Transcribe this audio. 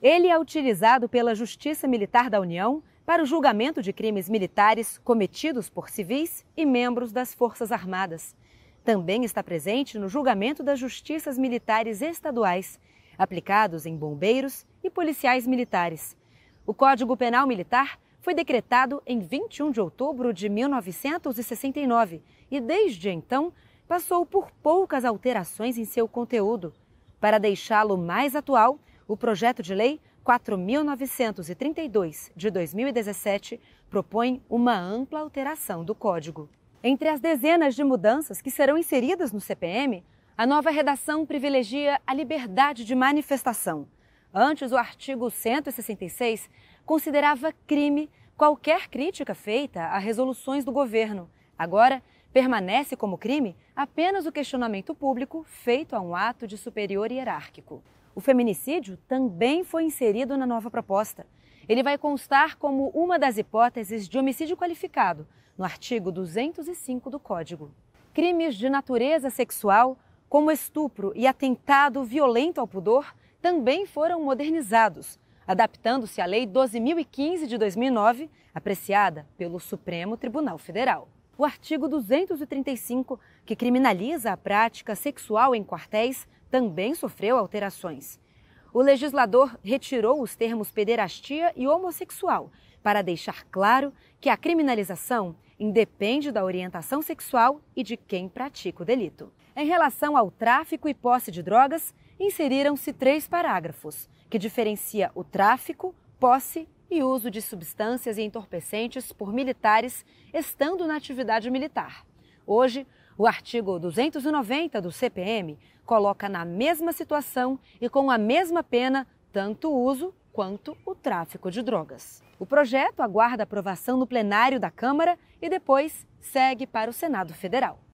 Ele é utilizado pela Justiça Militar da União para o julgamento de crimes militares cometidos por civis e membros das Forças Armadas. Também está presente no julgamento das justiças militares estaduais, aplicados em bombeiros e policiais militares. O Código Penal Militar foi decretado em 21 de outubro de 1969 e, desde então, passou por poucas alterações em seu conteúdo. Para deixá-lo mais atual, o projeto de lei 4932 de 2017 propõe uma ampla alteração do código. Entre as dezenas de mudanças que serão inseridas no CPM, a nova redação privilegia a liberdade de manifestação. Antes, o artigo 166 considerava crime qualquer crítica feita a resoluções do governo. Agora, permanece como crime apenas o questionamento público feito a um ato de superior hierárquico. O feminicídio também foi inserido na nova proposta. Ele vai constar como uma das hipóteses de homicídio qualificado no artigo 205 do Código. Crimes de natureza sexual, como estupro e atentado violento ao pudor, também foram modernizados, adaptando-se à Lei 12.015 de 2009, apreciada pelo Supremo Tribunal Federal. O artigo 235, que criminaliza a prática sexual em quartéis, também sofreu alterações. O legislador retirou os termos pederastia e homossexual para deixar claro que a criminalização independe da orientação sexual e de quem pratica o delito. Em relação ao tráfico e posse de drogas, inseriram-se três parágrafos, que diferencia o tráfico, posse e uso de substâncias e entorpecentes por militares estando na atividade militar. Hoje, o artigo 290 do CPM coloca na mesma situação e com a mesma pena tanto o uso quanto o tráfico de drogas. O projeto aguarda aprovação no plenário da Câmara e depois segue para o Senado Federal.